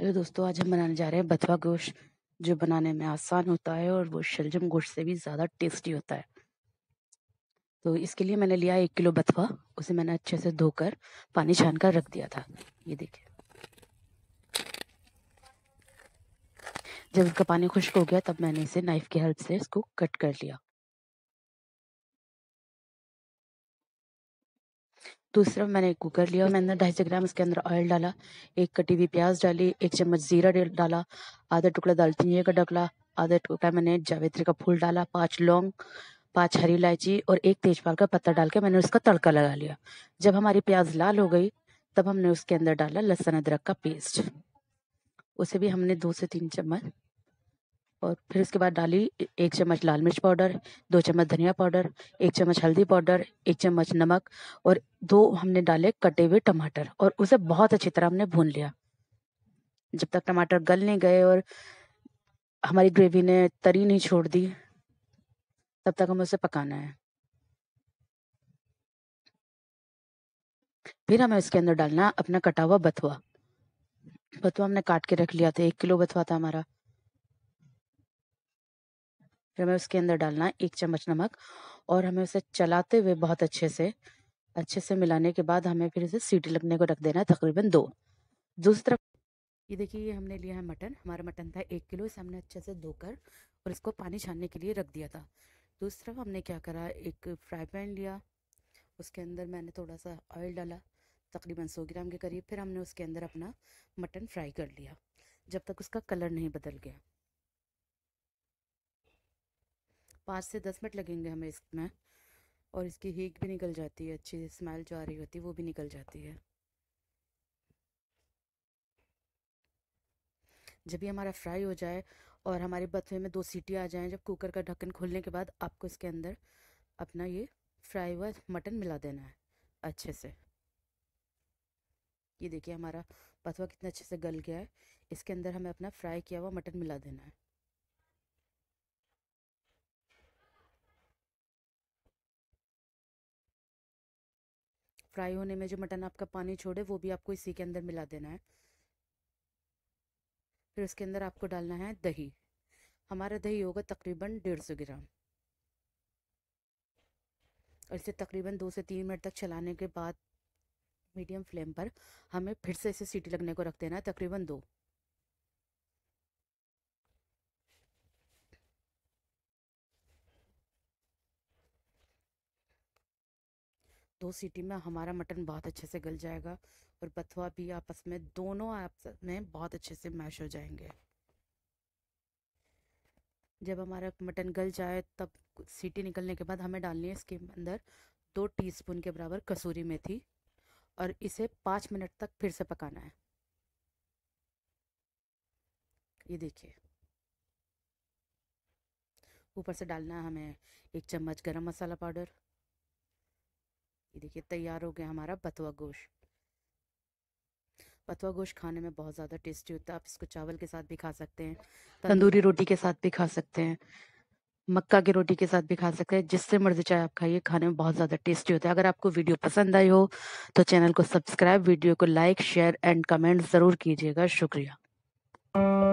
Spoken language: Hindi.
हेलो दोस्तों आज हम बनाने जा रहे हैं बथवा गोश्त जो बनाने में आसान होता है और वो शलजम गोश्त से भी ज़्यादा टेस्टी होता है तो इसके लिए मैंने लिया एक किलो बथवा उसे मैंने अच्छे से धोकर पानी छान कर रख दिया था ये देखिए जब उसका पानी खुश्क हो गया तब मैंने इसे नाइफ़ की हेल्प से इसको कट कर लिया दूसरा मैंने कुकर लिया मैंने ढाई सौ ग्राम उसके अंदर ऑयल डाला एक कटी हुई प्याज डाली एक चम्मच जीरा डाला आधा टुकड़ा दालचीनी का डकला आधा टुकड़ा मैंने जावेत्री का फूल डाला पांच लौंग पांच हरी इलायची और एक तेजपाल का पत्ता डाल के मैंने उसका तड़का लगा लिया जब हमारी प्याज लाल हो गई तब हमने उसके अंदर डाला लहसुन अदरक का पेस्ट उसे भी हमने दो से तीन चम्मच और फिर उसके बाद डाली एक चम्मच लाल मिर्च पाउडर दो चम्मच धनिया पाउडर एक चम्मच हल्दी पाउडर एक चम्मच नमक और दो हमने डाले कटे हुए टमाटर और उसे बहुत अच्छी तरह हमने भून लिया जब तक टमाटर गल नहीं गए और हमारी ग्रेवी ने तरी नहीं छोड़ दी तब तक हमें उसे पकाना है फिर हमें इसके अंदर डालना अपना कटा हुआ बथुआ बथुआ हमने काट के रख लिया था एक किलो बथुआ था हमारा फिर हमें उसके अंदर डालना है एक चम्मच नमक और हमें उसे चलाते हुए बहुत अच्छे से अच्छे से मिलाने के बाद हमें फिर उसे सीटी लगने को रख देना है तकरीबन दो दूसरी तरफ ये देखिए ये हमने लिया है मटन हमारा मटन था एक किलो इसे हमने अच्छे से धोकर और इसको पानी छानने के लिए रख दिया था दूसरी तरफ हमने क्या करा एक फ्राई पैन लिया उसके अंदर मैंने थोड़ा सा ऑयल डाला तकरीबन सौ ग्राम के करीब फिर हमने उसके अंदर अपना मटन फ्राई कर लिया जब तक उसका कलर नहीं बदल गया पाँच से दस मिनट लगेंगे हमें इसमें और इसकी हीट भी निकल जाती है अच्छी स्मेल जो आ रही होती है वो भी निकल जाती है जब भी हमारा फ्राई हो जाए और हमारे बथुए में दो सीटी आ जाएं जब कुकर का ढक्कन खोलने के बाद आपको इसके अंदर अपना ये फ्राई हुआ मटन मिला देना है अच्छे से ये देखिए हमारा पथवा कितना अच्छे से गल गया है इसके अंदर हमें अपना फ्राई किया हुआ मटन मिला देना है फ्राई होने में जो मटन आपका पानी छोड़े वो भी आपको इसी के अंदर मिला देना है फिर उसके अंदर आपको डालना है दही हमारा दही होगा तकरीबन डेढ़ सौ ग्राम और इसे तकरीबन दो से तीन मिनट तक चलाने के बाद मीडियम फ्लेम पर हमें फिर से इसे सीटी लगने को रख देना है तकरीबन दो दो सीटी में हमारा मटन बहुत अच्छे से गल जाएगा और बथुआ भी आपस में दोनों आपस में बहुत अच्छे से मैश हो जाएंगे जब हमारा मटन गल जाए तब सीटी निकलने के बाद हमें डालनी है इसके अंदर दो टीस्पून के बराबर कसूरी मेथी और इसे पाँच मिनट तक फिर से पकाना है ये देखिए ऊपर से डालना है हमें एक चम्मच गरम मसाला पाउडर ये देखिए तैयार हो गया हमारा बथुआ गोश्त पतवा गोश्त खाने में बहुत ज़्यादा टेस्टी होता है आप इसको चावल के साथ भी खा सकते हैं तंदूरी रोटी के साथ भी खा सकते हैं मक्का की रोटी के साथ भी खा सकते हैं जिससे मर्जी चाहे आप खाइए खाने में बहुत ज़्यादा टेस्टी होता है अगर आपको वीडियो पसंद आई हो तो चैनल को सब्सक्राइब वीडियो को लाइक शेयर एंड कमेंट ज़रूर कीजिएगा शुक्रिया